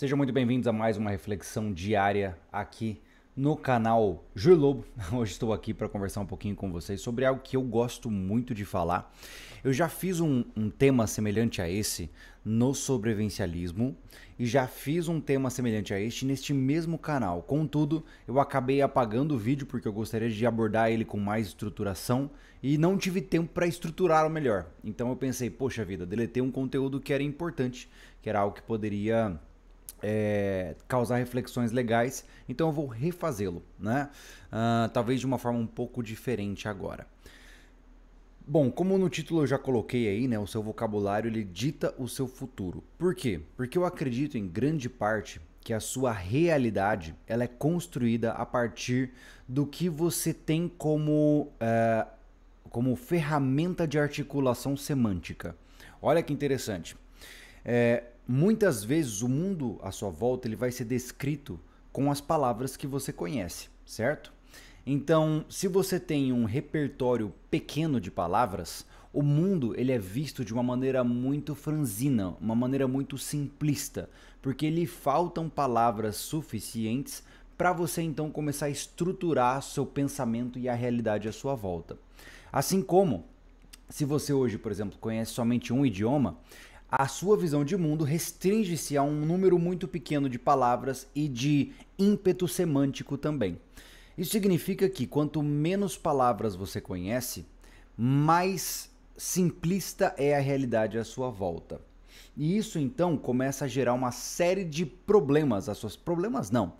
Sejam muito bem-vindos a mais uma reflexão diária aqui no canal Júlio Lobo. Hoje estou aqui para conversar um pouquinho com vocês sobre algo que eu gosto muito de falar. Eu já fiz um, um, tema semelhante a esse no sobrevivencialismo e já fiz um tema semelhante a este neste mesmo canal. Contudo, eu acabei apagando o vídeo porque eu gostaria de abordar ele com mais estruturação e não tive tempo para estruturar o melhor. Então eu pensei, poxa vida, deletei um conteúdo que era importante, que era algo que poderia é, causar reflexões legais, então eu vou refazê-lo, né? Uh, talvez de uma forma um pouco diferente agora. Bom, como no título eu já coloquei aí, né, o seu vocabulário ele dita o seu futuro. Por quê? Porque eu acredito em grande parte que a sua realidade ela é construída a partir do que você tem como, uh, como ferramenta de articulação semântica. Olha que interessante. É, muitas vezes o mundo à sua volta ele vai ser descrito com as palavras que você conhece, certo? Então, se você tem um repertório pequeno de palavras, o mundo ele é visto de uma maneira muito franzina, uma maneira muito simplista, porque lhe faltam palavras suficientes para você então começar a estruturar seu pensamento e a realidade à sua volta. Assim como se você hoje, por exemplo, conhece somente um idioma, a sua visão de mundo restringe-se a um número muito pequeno de palavras e de ímpeto semântico também. Isso significa que quanto menos palavras você conhece, mais simplista é a realidade à sua volta. E isso então começa a gerar uma série de problemas, as suas problemas não,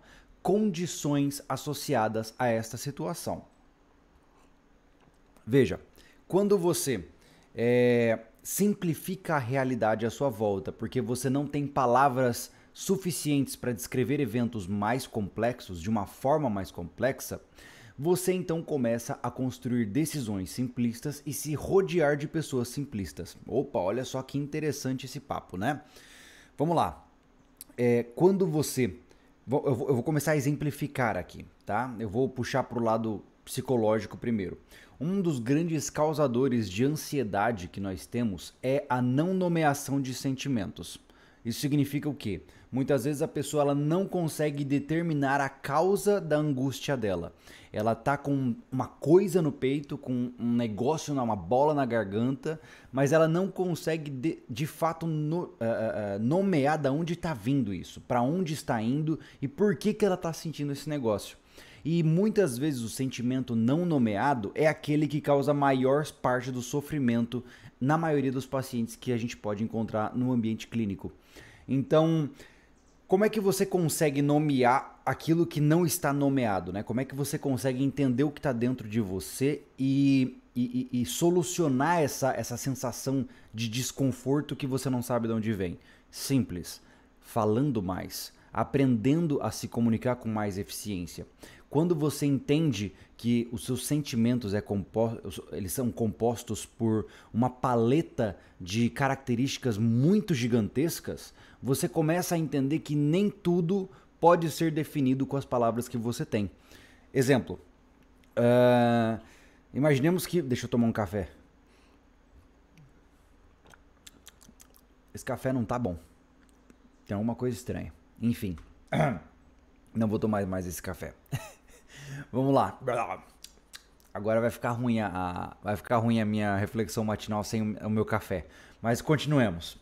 condições associadas a esta situação. Veja, quando você é, simplifica a realidade à sua volta, porque você não tem palavras suficientes para descrever eventos mais complexos de uma forma mais complexa, você então começa a construir decisões simplistas e se rodear de pessoas simplistas. Opa, olha só que interessante esse papo, né? Vamos lá. É, quando você. Eu vou começar a exemplificar aqui, tá? Eu vou puxar para o lado psicológico primeiro. Um dos grandes causadores de ansiedade que nós temos é a não nomeação de sentimentos. Isso significa o quê? Muitas vezes a pessoa ela não consegue determinar a causa da angústia dela. Ela tá com uma coisa no peito, com um negócio, uma bola na garganta, mas ela não consegue de, de fato no, uh, uh, nomear da onde está vindo isso, para onde está indo e por que, que ela está sentindo esse negócio. E muitas vezes o sentimento não nomeado é aquele que causa maior parte do sofrimento na maioria dos pacientes que a gente pode encontrar no ambiente clínico. Então, como é que você consegue nomear aquilo que não está nomeado, né? Como é que você consegue entender o que está dentro de você e, e, e, solucionar essa, essa sensação de desconforto que você não sabe de onde vem? Simples, falando mais, aprendendo a se comunicar com mais eficiência. Quando você entende que os seus sentimentos é composto, eles são compostos por uma paleta de características muito gigantescas, você começa a entender que nem tudo pode ser definido com as palavras que você tem. Exemplo, uh, imaginemos que. Deixa eu tomar um café. Esse café não tá bom. Tem alguma coisa estranha. Enfim. Não vou tomar mais esse café. Vamos lá. Agora vai ficar ruim a, vai ficar ruim a minha reflexão matinal sem o meu café. Mas continuemos.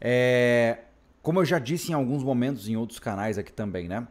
É, como eu já disse em alguns momentos em outros canais aqui também, né?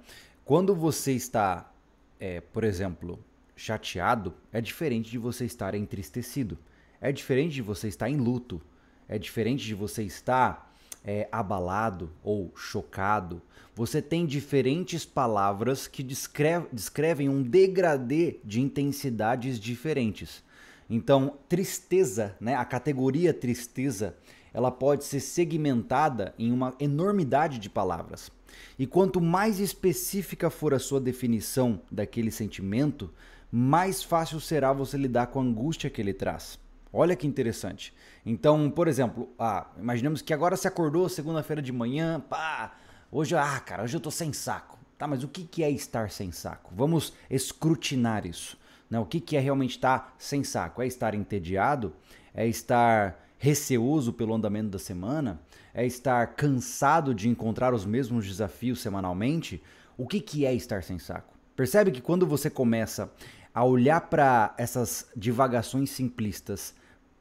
Quando você está, é, por exemplo, chateado, é diferente de você estar entristecido. É diferente de você estar em luto. É diferente de você estar é, abalado ou chocado, você tem diferentes palavras que descreve, descrevem um degradê de intensidades diferentes. Então, tristeza, né, a categoria tristeza, ela pode ser segmentada em uma enormidade de palavras. E quanto mais específica for a sua definição daquele sentimento, mais fácil será você lidar com a angústia que ele traz. Olha que interessante. Então, por exemplo, ah, imaginamos que agora se acordou segunda-feira de manhã, pá, hoje, ah, cara, hoje eu tô sem saco. Tá, mas o que, é estar sem saco? Vamos escrutinar isso. Né? O que, é realmente estar sem saco? É estar entediado? É estar receoso pelo andamento da semana? É estar cansado de encontrar os mesmos desafios semanalmente? O que, que é estar sem saco? Percebe que quando você começa a olhar para essas divagações simplistas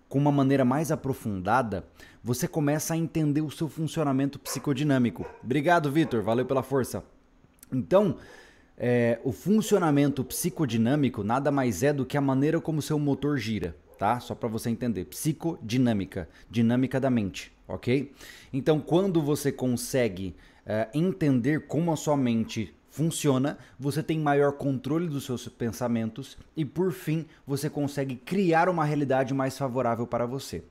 com uma maneira mais aprofundada, você começa a entender o seu funcionamento psicodinâmico. Obrigado, Vitor, valeu pela força. Então, é, o funcionamento psicodinâmico nada mais é do que a maneira como seu motor gira, tá? Só para você entender. Psicodinâmica, dinâmica da mente, ok? Então, quando você consegue é, entender como a sua mente funciona, você tem maior controle dos seus pensamentos e, por fim, você consegue criar uma realidade mais favorável para você.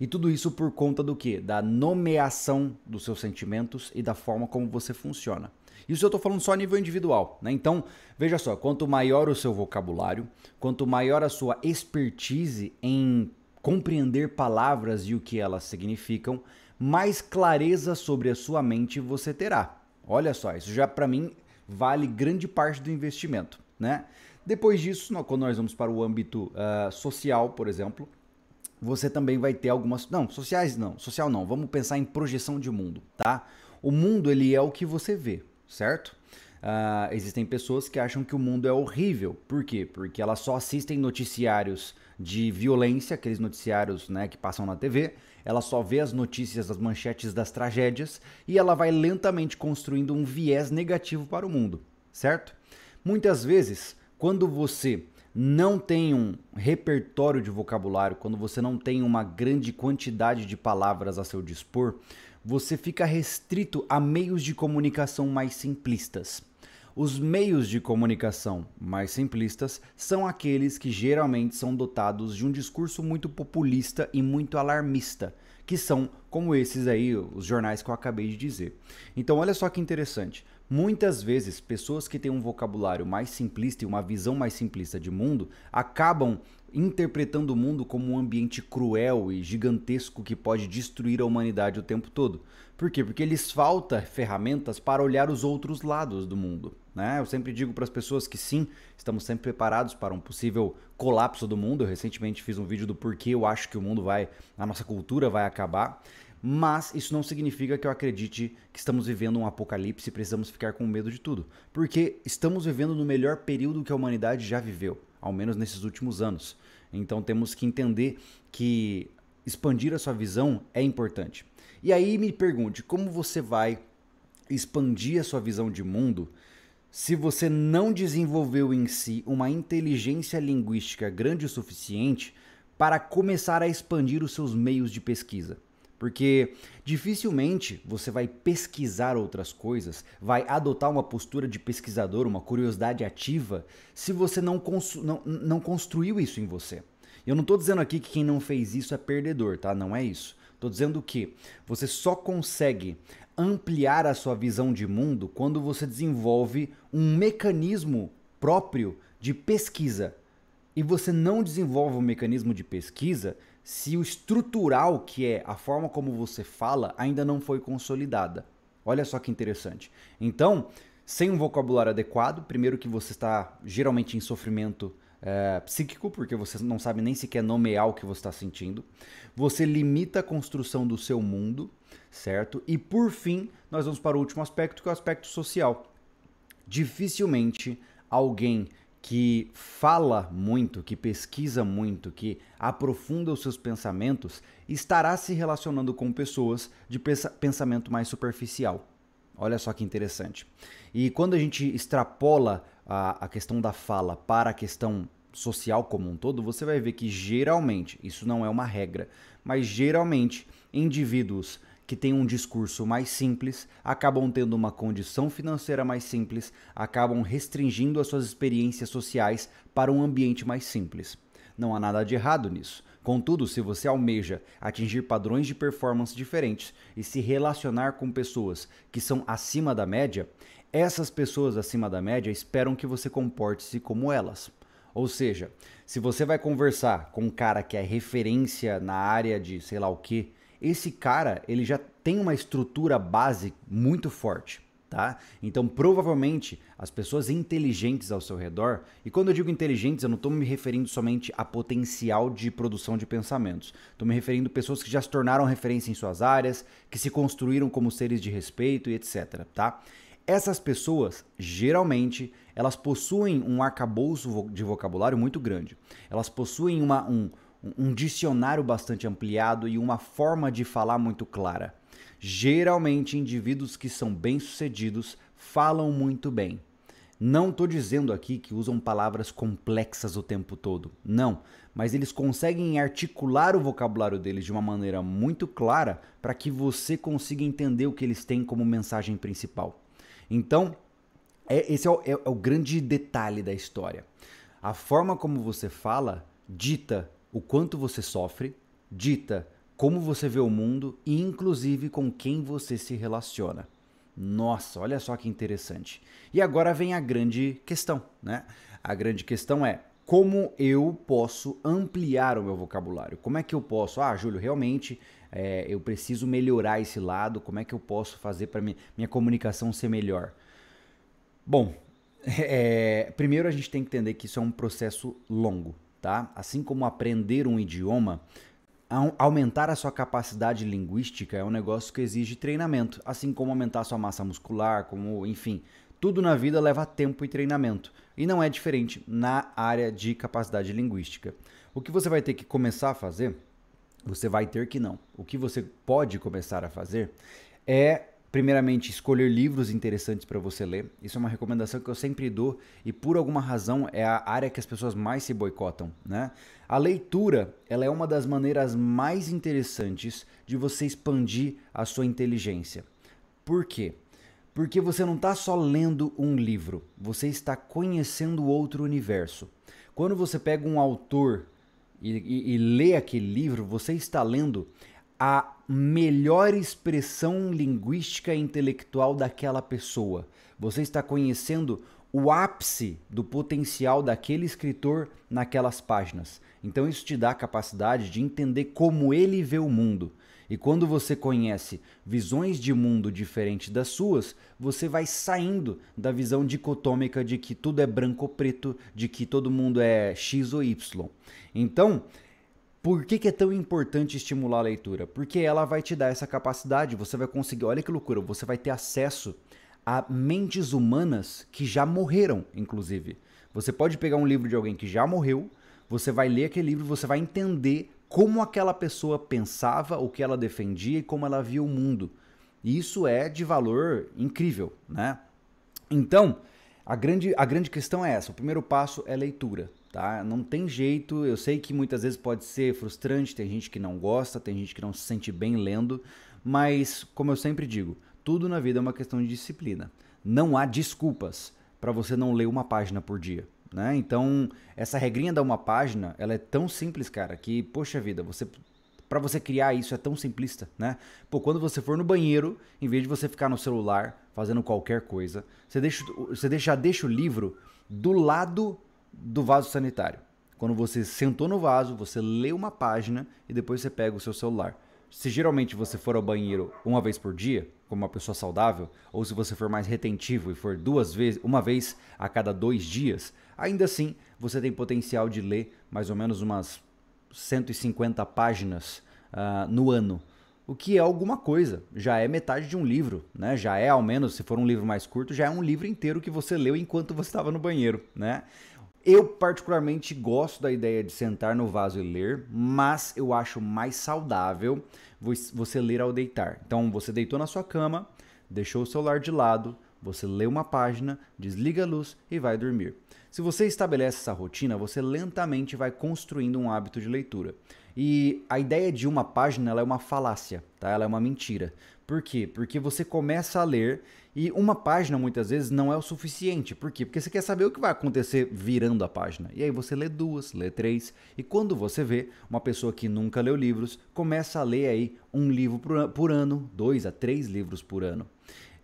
E tudo isso por conta do que? Da nomeação dos seus sentimentos e da forma como você funciona. Isso eu estou falando só a nível individual, né? Então, veja só, quanto maior o seu vocabulário, quanto maior a sua expertise em compreender palavras e o que elas significam, mais clareza sobre a sua mente você terá. Olha só, isso já para mim vale grande parte do investimento. Né? Depois disso, quando nós vamos para o âmbito uh, social, por exemplo, você também vai ter algumas. Não, sociais não, social não. Vamos pensar em projeção de mundo, tá? O mundo ele é o que você vê, certo? Uh, existem pessoas que acham que o mundo é horrível. Por quê? Porque elas só assistem noticiários de violência, aqueles noticiários né, que passam na TV, ela só vê as notícias, as manchetes das tragédias e ela vai lentamente construindo um viés negativo para o mundo, certo? Muitas vezes, quando você não tem um repertório de vocabulário, quando você não tem uma grande quantidade de palavras a seu dispor, você fica restrito a meios de comunicação mais simplistas. Os meios de comunicação mais simplistas são aqueles que geralmente são dotados de um discurso muito populista e muito alarmista, que são como esses aí, os jornais que eu acabei de dizer. Então, olha só que interessante. Muitas vezes, pessoas que têm um vocabulário mais simplista e uma visão mais simplista de mundo acabam interpretando o mundo como um ambiente cruel e gigantesco que pode destruir a humanidade o tempo todo. Por quê? Porque lhes falta ferramentas para olhar os outros lados do mundo. Né? Eu sempre digo para as pessoas que sim, estamos sempre preparados para um possível colapso do mundo. Eu recentemente fiz um vídeo do porquê eu acho que o mundo vai, a nossa cultura vai acabar. Mas isso não significa que eu acredite que estamos vivendo um apocalipse e precisamos ficar com medo de tudo. Porque estamos vivendo no melhor período que a humanidade já viveu, ao menos nesses últimos anos. Então temos que entender que expandir a sua visão é importante. E aí me pergunte, como você vai expandir a sua visão de mundo se você não desenvolveu em si uma inteligência linguística grande o suficiente para começar a expandir os seus meios de pesquisa? Porque dificilmente você vai pesquisar outras coisas, vai adotar uma postura de pesquisador, uma curiosidade ativa, se você não, não, não construiu isso em você. Eu não estou dizendo aqui que quem não fez isso é perdedor, tá? Não é isso. Estou dizendo que você só consegue ampliar a sua visão de mundo quando você desenvolve um mecanismo próprio de pesquisa. E você não desenvolve o um mecanismo de pesquisa se o estrutural, que é a forma como você fala, ainda não foi consolidada. Olha só que interessante. Então, sem um vocabulário adequado, primeiro que você está geralmente em sofrimento é, psíquico, porque você não sabe nem sequer nomear o que você está sentindo. Você limita a construção do seu mundo, certo? E por fim, nós vamos para o último aspecto, que é o aspecto social. Dificilmente alguém que fala muito, que pesquisa muito, que aprofunda os seus pensamentos, estará se relacionando com pessoas de pensamento mais superficial. Olha só que interessante. E quando a gente extrapola a, a questão da fala para a questão social como um todo, você vai ver que geralmente, isso não é uma regra, mas geralmente indivíduos que têm um discurso mais simples, acabam tendo uma condição financeira mais simples, acabam restringindo as suas experiências sociais para um ambiente mais simples. Não há nada de errado nisso. Contudo, se você almeja atingir padrões de performance diferentes e se relacionar com pessoas que são acima da média, essas pessoas acima da média esperam que você comporte-se como elas. Ou seja, se você vai conversar com um cara que é referência na área de sei lá o que, esse cara ele já tem uma estrutura base muito forte. Tá? Então, provavelmente, as pessoas inteligentes ao seu redor, e quando eu digo inteligentes, eu não estou me referindo somente a potencial de produção de pensamentos. Estou me referindo a pessoas que já se tornaram referência em suas áreas, que se construíram como seres de respeito e etc. Tá? Essas pessoas, geralmente, elas possuem um arcabouço de vocabulário muito grande. Elas possuem uma, um, um dicionário bastante ampliado e uma forma de falar muito clara. Geralmente, indivíduos que são bem-sucedidos falam muito bem. Não estou dizendo aqui que usam palavras complexas o tempo todo, não, mas eles conseguem articular o vocabulário deles de uma maneira muito clara para que você consiga entender o que eles têm como mensagem principal. Então, é, esse é o, é, é o grande detalhe da história. A forma como você fala dita o quanto você sofre, dita como você vê o mundo e, inclusive, com quem você se relaciona. Nossa, olha só que interessante. E agora vem a grande questão, né? A grande questão é como eu posso ampliar o meu vocabulário? Como é que eu posso? Ah, Júlio, realmente é, eu preciso melhorar esse lado, como é que eu posso fazer para minha, minha comunicação ser melhor? Bom, é, primeiro a gente tem que entender que isso é um processo longo, tá? Assim como aprender um idioma, aumentar a sua capacidade linguística é um negócio que exige treinamento, assim como aumentar a sua massa muscular, como, enfim, tudo na vida leva tempo e treinamento. E não é diferente na área de capacidade linguística. O que você vai ter que começar a fazer você vai ter que não. O que você pode começar a fazer é, primeiramente, escolher livros interessantes para você ler. Isso é uma recomendação que eu sempre dou e, por alguma razão, é a área que as pessoas mais se boicotam. Né? A leitura ela é uma das maneiras mais interessantes de você expandir a sua inteligência. Por quê? Porque você não está só lendo um livro, você está conhecendo outro universo. Quando você pega um autor e, e, e lê aquele livro, você está lendo a melhor expressão linguística e intelectual daquela pessoa. Você está conhecendo o ápice do potencial daquele escritor naquelas páginas. Então isso te dá a capacidade de entender como ele vê o mundo. E quando você conhece visões de mundo diferentes das suas, você vai saindo da visão dicotômica de que tudo é branco ou preto, de que todo mundo é X ou Y. Então, por que, que, é tão importante estimular a leitura? Porque ela vai te dar essa capacidade, você vai conseguir, olha que loucura, você vai ter acesso a mentes humanas que já morreram, inclusive. Você pode pegar um livro de alguém que já morreu, você vai ler aquele livro, você vai entender como aquela pessoa pensava, o que ela defendia e como ela via o mundo. E isso é de valor incrível, né? Então, a grande, a grande questão é essa. O primeiro passo é leitura, tá? Não tem jeito. Eu sei que muitas vezes pode ser frustrante, tem gente que não gosta, tem gente que não se sente bem lendo, mas como eu sempre digo, tudo na vida é uma questão de disciplina. Não há desculpas para você não ler uma página por dia. Né? Então, essa regrinha da uma página, ela é tão simples, cara, que, poxa vida, você para você criar isso é tão simplista, né? Pô, quando você for no banheiro, em vez de você ficar no celular fazendo qualquer coisa, você, deixa, você já deixa o livro do lado do vaso sanitário. Quando você sentou no vaso, você lê uma página e depois você pega o seu celular. Se geralmente você for ao banheiro uma vez por dia, como uma pessoa saudável, ou se você for mais retentivo e for duas vezes, uma vez a cada dois dias, ainda assim você tem potencial de ler mais ou menos umas 150 páginas uh, no ano. O que é alguma coisa, já é metade de um livro, né? Já é, ao menos, se for um livro mais curto, já é um livro inteiro que você leu enquanto você estava no banheiro, né? Eu particularmente gosto da ideia de sentar no vaso e ler, mas eu acho mais saudável você ler ao deitar. Então, você deitou na sua cama, deixou o celular de lado, você lê uma página, desliga a luz e vai dormir. Se você estabelece essa rotina, você lentamente vai construindo um hábito de leitura. E a ideia de uma página é uma falácia, tá? ela é uma mentira. Por quê? Porque você começa a ler e uma página muitas vezes não é o suficiente. Por quê? Porque você quer saber o que vai acontecer virando a página. E aí você lê duas, lê três. E quando você vê, uma pessoa que nunca leu livros começa a ler aí um livro por ano, dois a três livros por ano.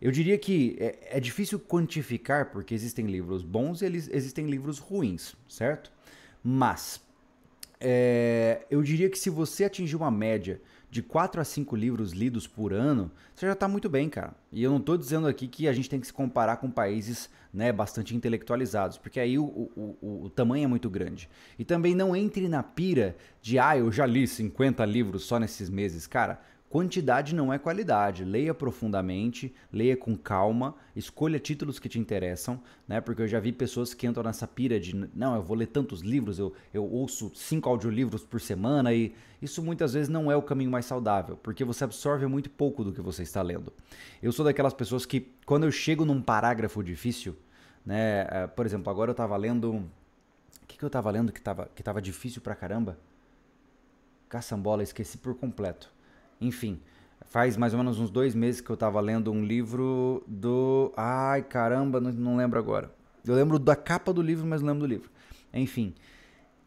Eu diria que é, é difícil quantificar porque existem livros bons e eles, existem livros ruins, certo? Mas é, eu diria que se você atingir uma média de 4 a 5 livros lidos por ano, você já está muito bem, cara. E eu não estou dizendo aqui que a gente tem que se comparar com países né, bastante intelectualizados, porque aí o, o, o, o tamanho é muito grande. E também não entre na pira de, ah, eu já li 50 livros só nesses meses. Cara, Quantidade não é qualidade. Leia profundamente, leia com calma, escolha títulos que te interessam, né? Porque eu já vi pessoas que entram nessa pira de não, eu vou ler tantos livros, eu, eu ouço cinco audiolivros por semana e isso muitas vezes não é o caminho mais saudável, porque você absorve muito pouco do que você está lendo. Eu sou daquelas pessoas que quando eu chego num parágrafo difícil, né? Eh, por exemplo, agora eu estava lendo o que, que eu estava lendo que estava que tava difícil pra caramba? Caçambola, esqueci por completo. Enfim, faz mais ou menos uns dois meses que eu estava lendo um livro do. Ai, caramba, não, não lembro agora. Eu lembro da capa do livro, mas não lembro do livro. Enfim.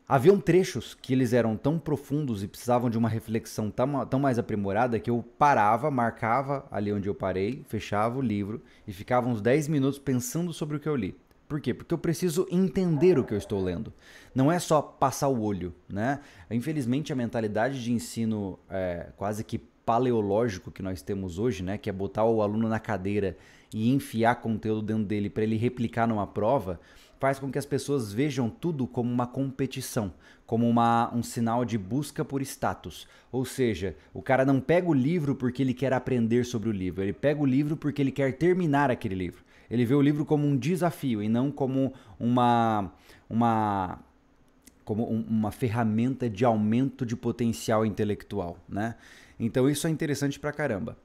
Haviam trechos que eles eram tão profundos e precisavam de uma reflexão tão, tão mais aprimorada que eu parava, marcava ali onde eu parei, fechava o livro e ficava uns 10 minutos pensando sobre o que eu li. Por quê? Porque eu preciso entender o que eu estou lendo. Não é só passar o olho, né? Infelizmente, a mentalidade de ensino é, quase que paleológico que nós temos hoje, né? Que é botar o aluno na cadeira e enfiar conteúdo dentro dele para ele replicar numa prova, faz com que as pessoas vejam tudo como uma competição, como uma, um sinal de busca por status. Ou seja, o cara não pega o livro porque ele quer aprender sobre o livro, ele pega o livro porque ele quer terminar aquele livro. Ele vê o livro como um desafio e não como uma uma como uma ferramenta de aumento de potencial intelectual, né? Então isso é interessante pra caramba.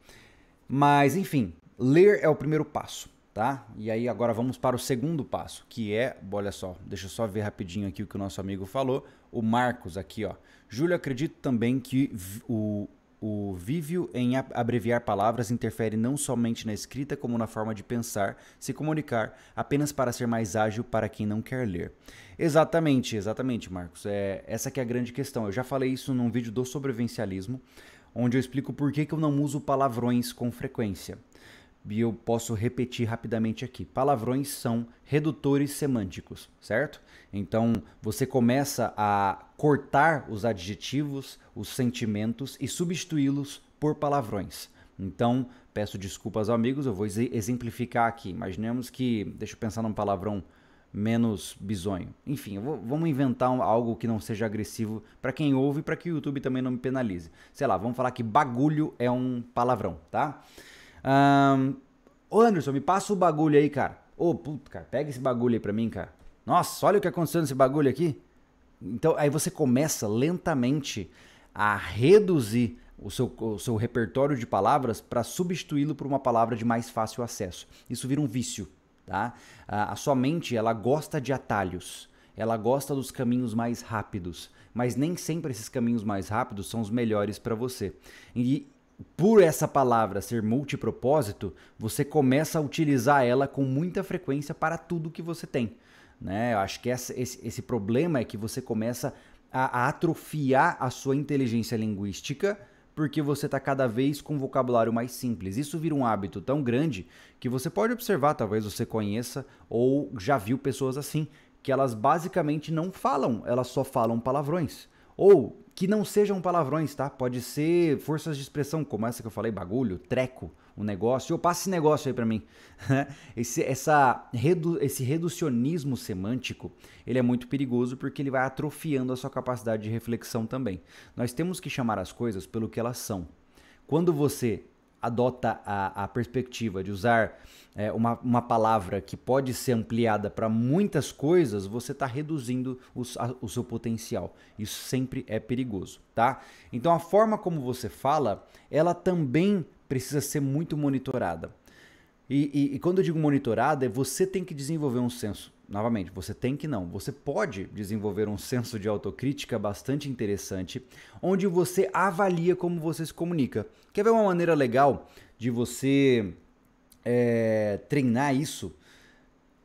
Mas enfim, ler é o primeiro passo, tá? E aí agora vamos para o segundo passo, que é, olha só, deixa eu só ver rapidinho aqui o que o nosso amigo falou, o Marcos aqui, ó. Júlio, acredito também que o o vívio em abreviar palavras interfere não somente na escrita, como na forma de pensar, se comunicar, apenas para ser mais ágil para quem não quer ler. Exatamente, exatamente, Marcos. É, essa que é a grande questão. Eu já falei isso num vídeo do sobrevivencialismo, onde eu explico por que, que eu não uso palavrões com frequência e eu posso repetir rapidamente aqui. Palavrões são redutores semânticos, certo? Então você começa a cortar os adjetivos, os sentimentos e substituí-los por palavrões. Então, peço desculpas amigos, eu vou exemplificar aqui. Imaginemos que, deixa eu pensar num palavrão menos bizonho. Enfim, vou, vamos inventar um, algo que não seja agressivo para quem ouve e para que o YouTube também não me penalize. Sei lá, vamos falar que bagulho é um palavrão, tá? Um, Anderson, me passa o bagulho aí, cara. Ô, oh, puta, cara, pega esse bagulho aí pra mim, cara. Nossa, olha o que aconteceu nesse bagulho aqui. Então, aí você começa lentamente a reduzir o seu, o seu repertório de palavras para substituí-lo por uma palavra de mais fácil acesso. Isso vira um vício, tá? A, a sua mente, ela gosta de atalhos. Ela gosta dos caminhos mais rápidos, mas nem sempre esses caminhos mais rápidos são os melhores para você. E por essa palavra ser multipropósito, você começa a utilizar ela com muita frequência para tudo que você tem. Né? Eu acho que essa, esse, esse problema é que você começa a, a atrofiar a sua inteligência linguística porque você está cada vez com um vocabulário mais simples. Isso vira um hábito tão grande que você pode observar, talvez você conheça ou já viu pessoas assim, que elas basicamente não falam, elas só falam palavrões. Ou que não sejam palavrões, tá? Pode ser forças de expressão, como essa que eu falei, bagulho, treco, um negócio. Ou passa esse negócio aí para mim. esse, essa, redu, esse reducionismo semântico, ele é muito perigoso porque ele vai atrofiando a sua capacidade de reflexão também. Nós temos que chamar as coisas pelo que elas são. Quando você adota a, a perspectiva de usar é, uma, uma palavra que pode ser ampliada para muitas coisas, você está reduzindo a, o seu potencial. Isso sempre é perigoso, tá? Então a forma como você fala, ela também precisa ser muito monitorada. E, e, e quando eu digo monitorada, é você tem que desenvolver um senso novamente, você tem que não. Você pode desenvolver um senso de autocrítica bastante interessante, onde você avalia como você se comunica. Quer ver uma maneira legal de você é, treinar isso?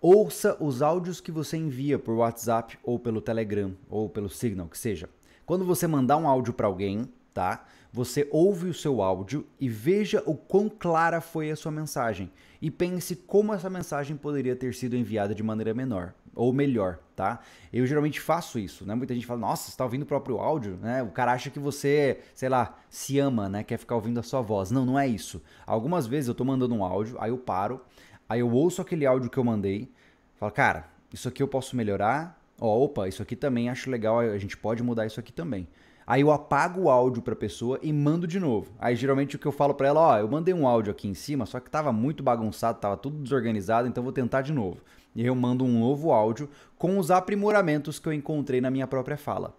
Ouça os áudios que você envia por WhatsApp ou pelo Telegram ou pelo Signal, que seja. Quando você mandar um áudio para alguém, tá? Você ouve o seu áudio e veja o quão clara foi a sua mensagem e pense como essa mensagem poderia ter sido enviada de maneira menor ou melhor, tá? Eu geralmente faço isso, né? Muita gente fala: "Nossa, você está ouvindo o próprio áudio", né? O cara acha que você, sei lá, se ama, né? Quer ficar ouvindo a sua voz. Não, não é isso. Algumas vezes eu tô mandando um áudio, aí eu paro, aí eu ouço aquele áudio que eu mandei, falo: "Cara, isso aqui eu posso melhorar". Ó, opa, isso aqui também acho legal, a gente pode mudar isso aqui também. Aí eu apago o áudio para a pessoa e mando de novo. Aí geralmente o que eu falo para ela, ó, eu mandei um áudio aqui em cima, só que tava muito bagunçado, tava tudo desorganizado, então vou tentar de novo. E eu mando um novo áudio com os aprimoramentos que eu encontrei na minha própria fala.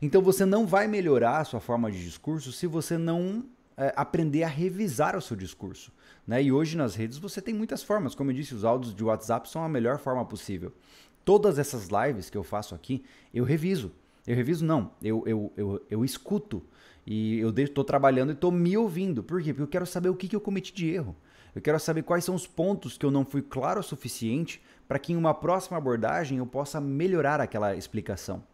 Então você não vai melhorar a sua forma de discurso se você não é, aprender a revisar o seu discurso. Né? E hoje nas redes você tem muitas formas. Como eu disse, os áudios de WhatsApp são a melhor forma possível. Todas essas lives que eu faço aqui, eu reviso. Eu reviso? Não. Eu, eu, eu, eu escuto. E eu estou trabalhando e estou me ouvindo. Por quê? Porque eu quero saber o que, que eu cometi de erro. Eu quero saber quais são os pontos que eu não fui claro o suficiente para que em uma próxima abordagem eu possa melhorar aquela explicação.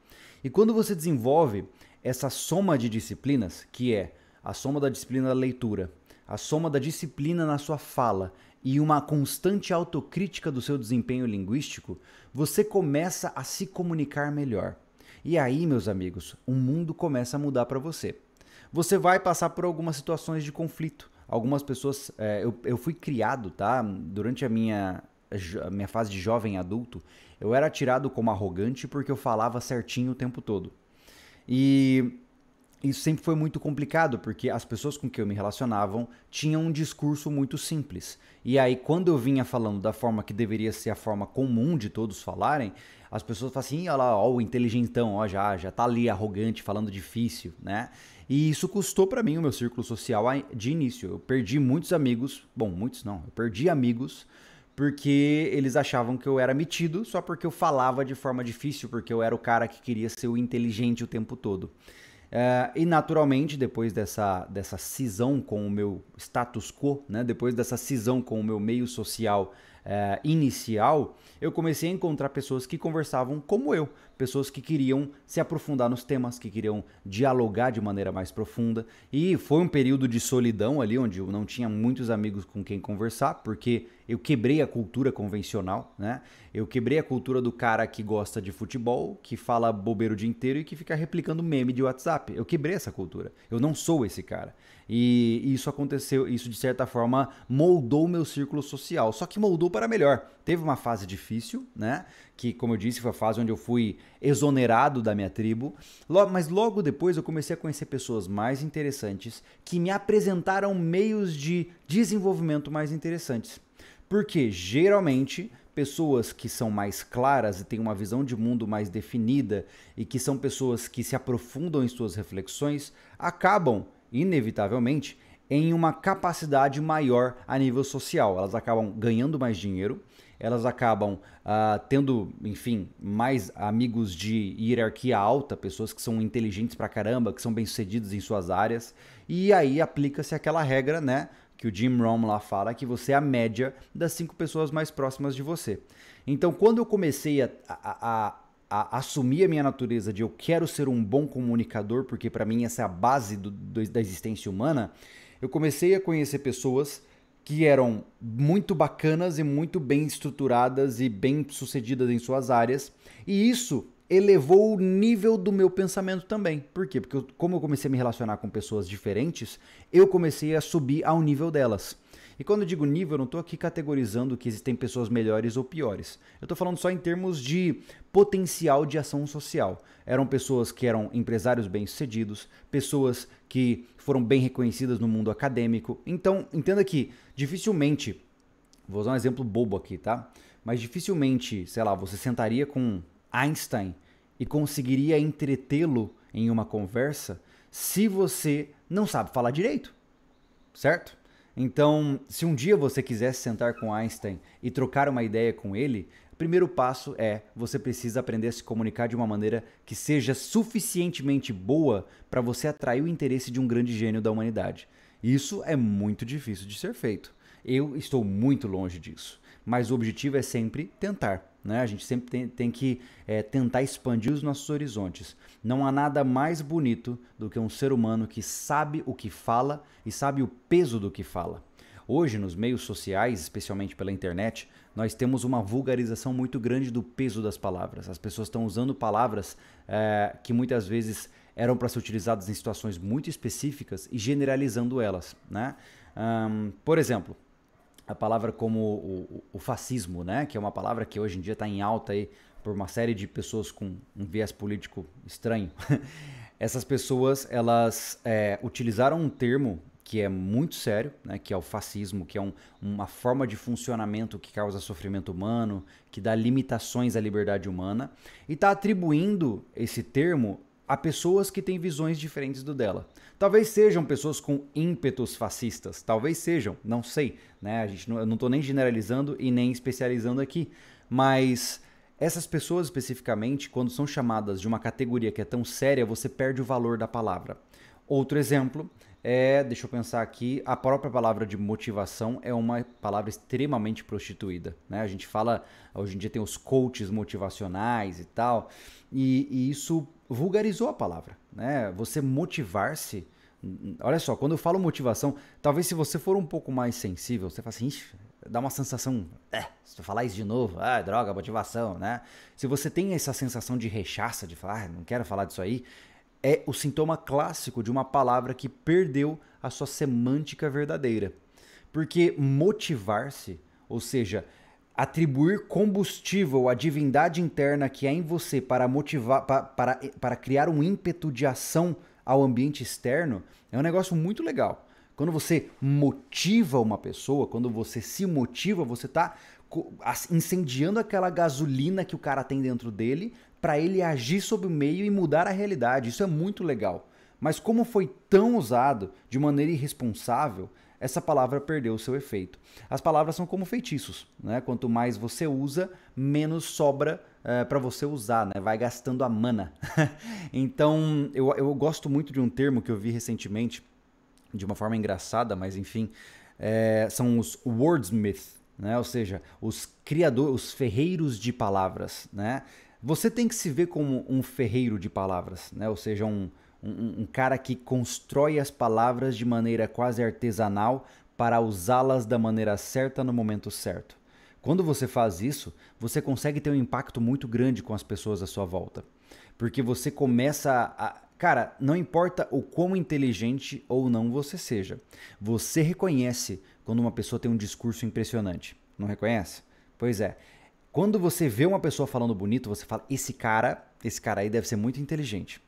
E quando você desenvolve essa soma de disciplinas, que é a soma da disciplina da leitura, a soma da disciplina na sua fala e uma constante autocrítica do seu desempenho linguístico, você começa a se comunicar melhor. E aí, meus amigos, o mundo começa a mudar para você. Você vai passar por algumas situações de conflito. Algumas pessoas. É, eu, eu fui criado, tá? Durante a minha, a minha fase de jovem adulto, eu era tirado como arrogante porque eu falava certinho o tempo todo. E isso sempre foi muito complicado, porque as pessoas com quem eu me relacionavam tinham um discurso muito simples. E aí, quando eu vinha falando da forma que deveria ser a forma comum de todos falarem, as pessoas falam assim, olha lá, ó, o inteligentão, ó, já, já tá ali, arrogante, falando difícil, né? E isso custou para mim o meu círculo social de início. Eu perdi muitos amigos, bom, muitos não, eu perdi amigos porque eles achavam que eu era metido só porque eu falava de forma difícil, porque eu era o cara que queria ser o inteligente o tempo todo. É, e naturalmente, depois dessa, dessa cisão com o meu status quo, né? depois dessa cisão com o meu meio social é, inicial, eu comecei a encontrar pessoas que conversavam como eu, pessoas que queriam se aprofundar nos temas, que queriam dialogar de maneira mais profunda. E foi um período de solidão ali, onde eu não tinha muitos amigos com quem conversar, porque eu quebrei a cultura convencional, né? Eu quebrei a cultura do cara que gosta de futebol, que fala bobeiro o dia inteiro e que fica replicando meme de WhatsApp. Eu quebrei essa cultura. Eu não sou esse cara. E isso aconteceu, isso de certa forma moldou o meu círculo social. Só que moldou para melhor. Teve uma fase difícil, né? Que, como eu disse, foi a fase onde eu fui exonerado da minha tribo. Mas logo depois eu comecei a conhecer pessoas mais interessantes que me apresentaram meios de desenvolvimento mais interessantes. Porque geralmente pessoas que são mais claras e têm uma visão de mundo mais definida e que são pessoas que se aprofundam em suas reflexões acabam, inevitavelmente, em uma capacidade maior a nível social. Elas acabam ganhando mais dinheiro, elas acabam uh, tendo, enfim, mais amigos de hierarquia alta, pessoas que são inteligentes pra caramba, que são bem-sucedidos em suas áreas, e aí aplica-se aquela regra, né? que o Jim Rome lá fala que você é a média das cinco pessoas mais próximas de você. Então, quando eu comecei a, a, a, a assumir a minha natureza de eu quero ser um bom comunicador, porque para mim essa é a base do, do, da existência humana, eu comecei a conhecer pessoas que eram muito bacanas e muito bem estruturadas e bem sucedidas em suas áreas, e isso elevou o nível do meu pensamento também. Por quê? Porque eu, como eu comecei a me relacionar com pessoas diferentes, eu comecei a subir ao nível delas. E quando eu digo nível, eu não estou aqui categorizando que existem pessoas melhores ou piores. Eu estou falando só em termos de potencial de ação social. Eram pessoas que eram empresários bem-sucedidos, pessoas que foram bem reconhecidas no mundo acadêmico. Então, entenda que dificilmente, vou usar um exemplo bobo aqui, tá? Mas dificilmente, sei lá, você sentaria com Einstein e conseguiria entretê-lo em uma conversa se você não sabe falar direito, certo? Então, se um dia você quiser sentar com Einstein e trocar uma ideia com ele, o primeiro passo é você precisa aprender a se comunicar de uma maneira que seja suficientemente boa para você atrair o interesse de um grande gênio da humanidade. Isso é muito difícil de ser feito. Eu estou muito longe disso mas o objetivo é sempre tentar. Né? A gente sempre tem, tem que é, tentar expandir os nossos horizontes. Não há nada mais bonito do que um ser humano que sabe o que fala e sabe o peso do que fala. Hoje, nos meios sociais, especialmente pela internet, nós temos uma vulgarização muito grande do peso das palavras. As pessoas estão usando palavras é, que muitas vezes eram para ser utilizadas em situações muito específicas e generalizando elas. Né? Um, por exemplo, a palavra como o, o, fascismo, né? Que é uma palavra que hoje em dia está em alta aí por uma série de pessoas com um viés político estranho. Essas pessoas elas é, utilizaram um termo que é muito sério, né? Que é o fascismo, que é um, uma forma de funcionamento que causa sofrimento humano, que dá limitações à liberdade humana, e está atribuindo esse termo a pessoas que têm visões diferentes do dela. Talvez sejam pessoas com ímpetos fascistas, talvez sejam, não sei, né? A gente não, eu não estou nem generalizando e nem especializando aqui, mas essas pessoas especificamente, quando são chamadas de uma categoria que é tão séria, você perde o valor da palavra. Outro exemplo é, deixa eu pensar aqui, a própria palavra de motivação é uma palavra extremamente prostituída. Né? A gente fala, hoje em dia tem os coaches motivacionais e tal, e, e isso vulgarizou a palavra. Né? Você motivar-se. Olha só, quando eu falo motivação, talvez se você for um pouco mais sensível, você fala assim, dá uma sensação, é, se eu falar isso de novo, ah, droga, motivação, né? Se você tem essa sensação de rechaça, de falar, ah, não quero falar disso aí, é o sintoma clássico de uma palavra que perdeu a sua semântica verdadeira. Porque motivar-se, ou seja, atribuir combustível à divindade interna que há é em você para motivar para, para, para criar um ímpeto de ação ao ambiente externo, é um negócio muito legal. Quando você motiva uma pessoa, quando você se motiva, você está incendiando aquela gasolina que o cara tem dentro dele para ele agir sobre o meio e mudar a realidade. Isso é muito legal. Mas como foi tão usado de maneira irresponsável, essa palavra perdeu o seu efeito. As palavras são como feitiços, né? Quanto mais você usa, menos sobra é, eh, para você usar, né? Vai gastando a mana. então, eu, eu gosto muito de um termo que eu vi recentemente, de uma forma engraçada, mas enfim, é, são os wordsmiths, né? Ou seja, os criadores, os ferreiros de palavras, né? Você tem que se ver como um ferreiro de palavras, né? ou seja, um, um, um cara que constrói as palavras de maneira quase artesanal para usá-las da maneira certa no momento certo. Quando você faz isso, você consegue ter um impacto muito grande com as pessoas à sua volta. Porque você começa a. Cara, não importa o quão inteligente ou não você seja, você reconhece quando uma pessoa tem um discurso impressionante. Não reconhece? Pois é, quando você vê uma pessoa falando bonito, você fala: esse cara, esse cara aí deve ser muito inteligente.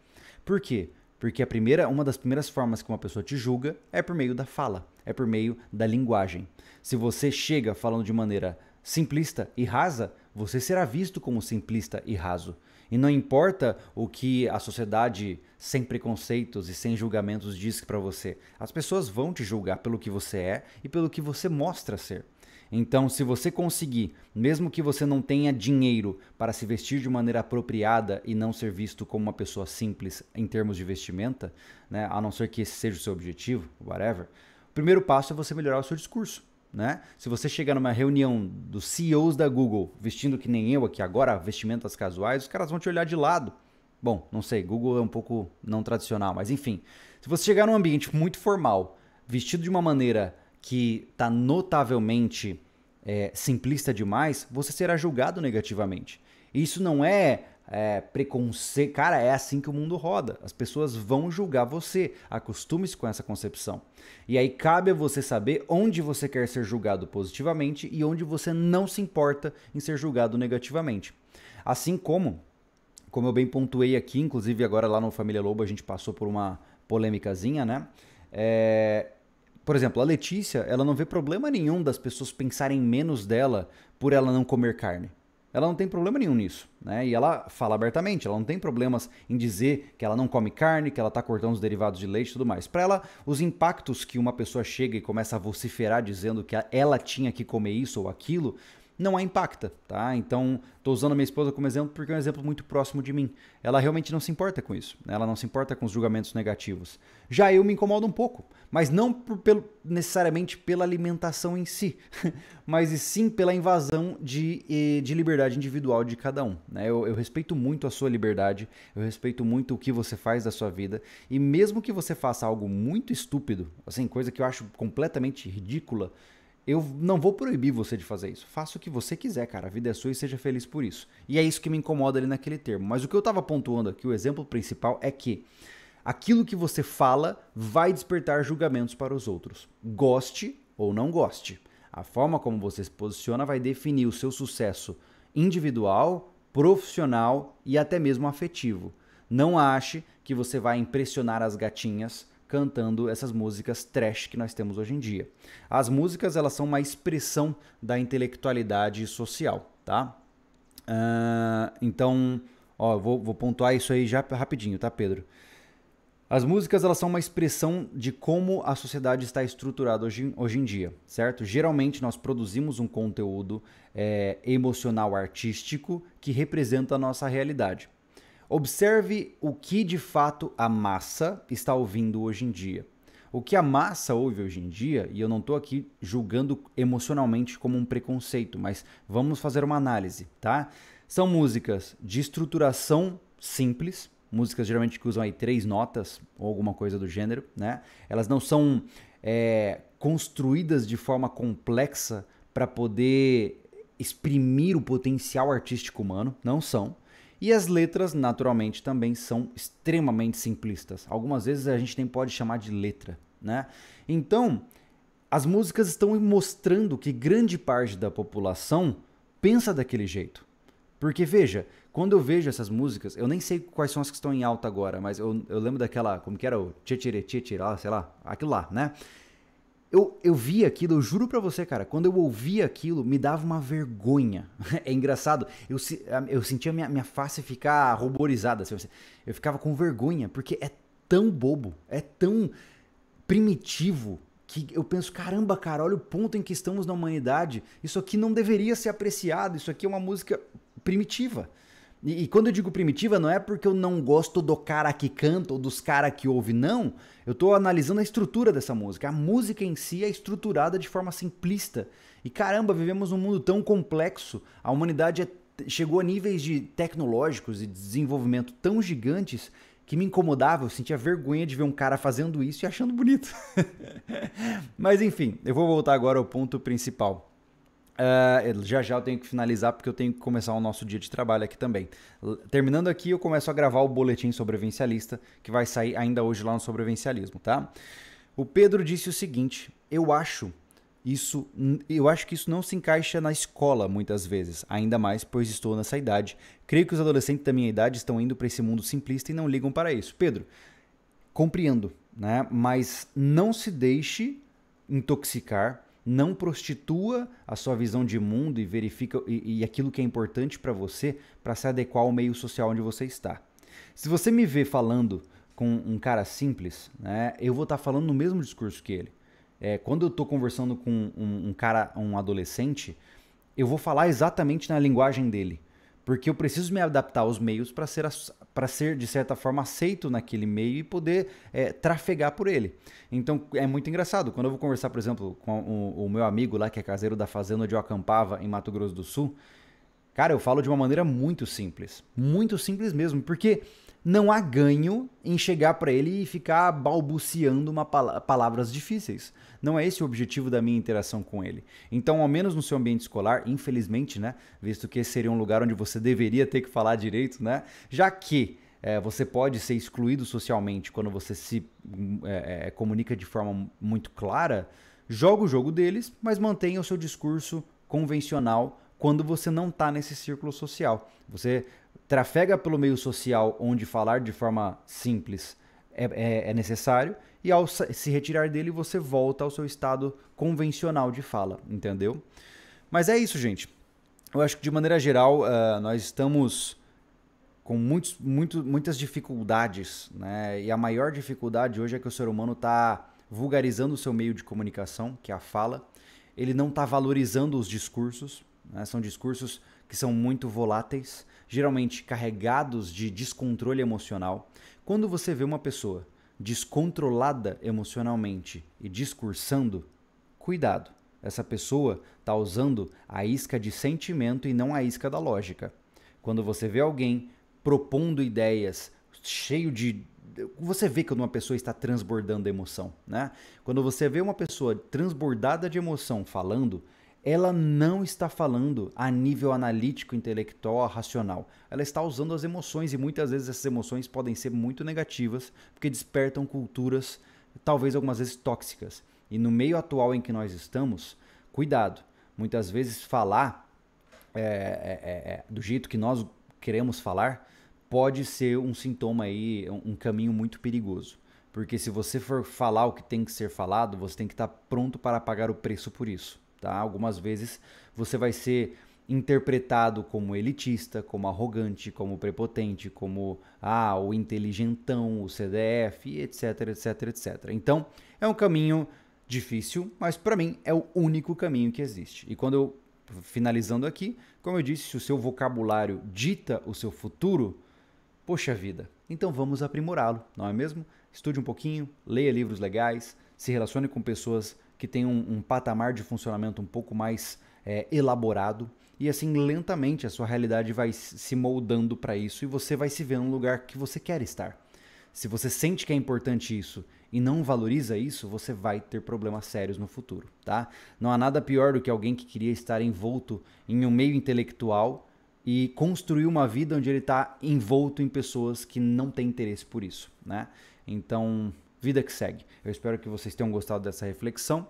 Por quê? Porque a primeira, uma das primeiras formas que uma pessoa te julga é por meio da fala, é por meio da linguagem. Se você chega falando de maneira simplista e rasa, você será visto como simplista e raso. E não importa o que a sociedade sem preconceitos e sem julgamentos diz para você, as pessoas vão te julgar pelo que você é e pelo que você mostra ser. Então, se você conseguir, mesmo que você não tenha dinheiro para se vestir de maneira apropriada e não ser visto como uma pessoa simples em termos de vestimenta, né, a não ser que esse seja o seu objetivo, whatever, o primeiro passo é você melhorar o seu discurso. Né? Se você chegar numa reunião dos CEOs da Google vestindo que nem eu aqui agora, vestimentas casuais, os caras vão te olhar de lado. Bom, não sei, Google é um pouco não tradicional, mas enfim. Se você chegar num ambiente muito formal, vestido de uma maneira que está notavelmente é, simplista demais, você será julgado negativamente. Isso não é, é preconceito. Cara, é assim que o mundo roda. As pessoas vão julgar você. Acostume-se com essa concepção. E aí cabe a você saber onde você quer ser julgado positivamente e onde você não se importa em ser julgado negativamente. Assim como, como eu bem pontuei aqui, inclusive agora lá no Família Lobo a gente passou por uma polêmicazinha, né? É, por exemplo, a Letícia, ela não vê problema nenhum das pessoas pensarem menos dela por ela não comer carne. Ela não tem problema nenhum nisso, né? E ela fala abertamente, ela não tem problemas em dizer que ela não come carne, que ela está cortando os derivados de leite e tudo mais. Para ela, os impactos que uma pessoa chega e começa a vociferar dizendo que ela tinha que comer isso ou aquilo, não a impacta, tá? Então, estou usando a minha esposa como exemplo porque é um exemplo muito próximo de mim. Ela realmente não se importa com isso, né? ela não se importa com os julgamentos negativos. Já eu me incomodo um pouco, mas não por, pelo, necessariamente pela alimentação em si, mas e sim pela invasão de, eh, de liberdade individual de cada um. Né? Eu, eu respeito muito a sua liberdade, eu respeito muito o que você faz da sua vida, e mesmo que você faça algo muito estúpido, assim, coisa que eu acho completamente ridícula, eu não vou proibir você de fazer isso. Faça o que você quiser, cara. A vida é sua e seja feliz por isso. E é isso que me incomoda ali naquele termo. Mas o que eu estava pontuando aqui, o exemplo principal é que aquilo que você fala vai despertar julgamentos para os outros. Goste ou não goste. A forma como você se posiciona vai definir o seu sucesso individual, profissional e até mesmo afetivo. Não ache que você vai impressionar as gatinhas cantando essas músicas trash que nós temos hoje em dia. As músicas elas são uma expressão da intelectualidade social, tá? Uh, então, ó, vou, vou pontuar isso aí já rapidinho, tá, Pedro? As músicas elas são uma expressão de como a sociedade está estruturada hoje, hoje em dia, certo? Geralmente nós produzimos um conteúdo é, emocional artístico que representa a nossa realidade. Observe o que de fato a massa está ouvindo hoje em dia. O que a massa ouve hoje em dia, e eu não estou aqui julgando emocionalmente como um preconceito, mas vamos fazer uma análise, tá? São músicas de estruturação simples, músicas geralmente que usam aí três notas ou alguma coisa do gênero, né? Elas não são é, construídas de forma complexa para poder exprimir o potencial artístico humano, não são. E as letras, naturalmente, também são extremamente simplistas. Algumas vezes a gente nem pode chamar de letra, né? Então, as músicas estão mostrando que grande parte da população pensa daquele jeito. Porque veja, quando eu vejo essas músicas, eu nem sei quais são as que estão em alta agora, mas eu, eu lembro daquela, como que era o tchitire, lá sei lá, aquilo lá, né? Eu, eu vi aquilo, eu juro pra você, cara, quando eu ouvi aquilo, me dava uma vergonha. É engraçado, eu, eu sentia minha, minha face ficar ruborizada. Assim, eu ficava com vergonha, porque é tão bobo, é tão primitivo, que eu penso, caramba, cara, olha o ponto em que estamos na humanidade. Isso aqui não deveria ser apreciado, isso aqui é uma música primitiva. E, e, quando eu digo primitiva, não é porque eu não gosto do cara que canta ou dos caras que ouve, não. Eu estou analisando a estrutura dessa música. A música em si é estruturada de forma simplista. E caramba, vivemos num mundo tão complexo. A humanidade é, chegou a níveis de tecnológicos e desenvolvimento tão gigantes que me incomodava, eu sentia vergonha de ver um cara fazendo isso e achando bonito. Mas enfim, eu vou voltar agora ao ponto principal. Uh, já já eu tenho que finalizar porque eu tenho que começar o nosso dia de trabalho aqui também. Terminando aqui, eu começo a gravar o boletim sobrevivencialista que vai sair ainda hoje lá no sobrevivencialismo, tá? O Pedro disse o seguinte: "Eu acho isso, eu acho que isso não se encaixa na escola muitas vezes, ainda mais pois estou nessa idade. Creio que os adolescentes da minha idade estão indo para esse mundo simplista e não ligam para isso. Pedro, compreendo, né? Mas não se deixe intoxicar não prostitua a sua visão de mundo e verifica e, e aquilo que é importante para você para se adequar ao meio social onde você está. Se você me vê falando com um cara simples, né, eu vou estar tá falando no mesmo discurso que ele. É, quando eu estou conversando com um, um cara, um adolescente, eu vou falar exatamente na linguagem dele, porque eu preciso me adaptar aos meios para ser para ser, de certa forma, aceito naquele meio e poder é, trafegar por ele. Então é muito engraçado. Quando eu vou conversar, por exemplo, com o, o meu amigo lá, que é caseiro da fazenda onde eu acampava em Mato Grosso do Sul, cara, eu falo de uma maneira muito simples. Muito simples mesmo, porque não há ganho em chegar para ele e ficar balbuciando uma palavras difíceis. Não é esse o objetivo da minha interação com ele. Então, ao menos no seu ambiente escolar, infelizmente, né, visto que seria um lugar onde você deveria ter que falar direito, né, já que é, você pode ser excluído socialmente quando você se hum, é, é, comunica de forma muito clara, joga o jogo deles, mas mantenha o seu discurso convencional quando você não está nesse círculo social. Você trafega pelo meio social onde falar de forma simples é, é, é, necessário, e ao se retirar dele, você volta ao seu estado convencional de fala, entendeu? Mas é isso, gente. Eu acho que de maneira geral, uh, nós estamos com muitos, muito, muitas dificuldades, né? E a maior dificuldade hoje é que o ser humano está vulgarizando o seu meio de comunicação, que é a fala. Ele não está valorizando os discursos, né? são discursos que são muito voláteis, geralmente carregados de descontrole emocional. Quando você vê uma pessoa descontrolada emocionalmente e discursando, cuidado, essa pessoa está usando a isca de sentimento e não a isca da lógica. Quando você vê alguém propondo ideias cheio de você vê quando uma pessoa está transbordando emoção, né? Quando você vê uma pessoa transbordada de emoção falando, ela não está falando a nível analítico, intelectual, racional. Ela está usando as emoções e muitas vezes essas emoções podem ser muito negativas, porque despertam culturas, talvez algumas vezes tóxicas. E no meio atual em que nós estamos, cuidado. Muitas vezes falar é, é, é, é do jeito que nós queremos falar pode ser um sintoma aí, um caminho muito perigoso. Porque se você for falar o que tem que ser falado, você tem que estar pronto para pagar o preço por isso. Tá? Algumas vezes você vai ser interpretado como elitista, como arrogante, como prepotente, como ah, o inteligentão, o CDF, etc, etc, etc. Então, é um caminho difícil, mas para mim é o único caminho que existe. E quando eu finalizando aqui, como eu disse, se o seu vocabulário dita o seu futuro, poxa vida. Então vamos aprimorá-lo, não é mesmo? Estude um pouquinho, leia livros legais, se relacione com pessoas que tem um, um patamar de funcionamento um pouco mais é, elaborado. E assim, lentamente a sua realidade vai se moldando para isso e você vai se ver no lugar que você quer estar. Se você sente que é importante isso e não valoriza isso, você vai ter problemas sérios no futuro, tá? Não há nada pior do que alguém que queria estar envolto em um meio intelectual e construir uma vida onde ele está envolto em pessoas que não têm interesse por isso, né? Então, vida que segue. Eu espero que vocês tenham gostado dessa reflexão.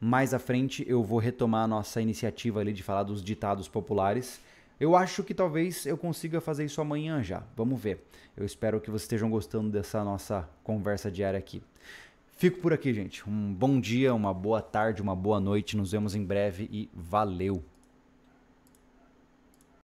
Mais à frente eu vou retomar a nossa iniciativa ali de falar dos ditados populares. Eu acho que talvez eu consiga fazer isso amanhã já. Vamos ver. Eu espero que vocês estejam gostando dessa nossa conversa diária aqui. Fico por aqui, gente. Um bom dia, uma boa tarde, uma boa noite. Nos vemos em breve e valeu!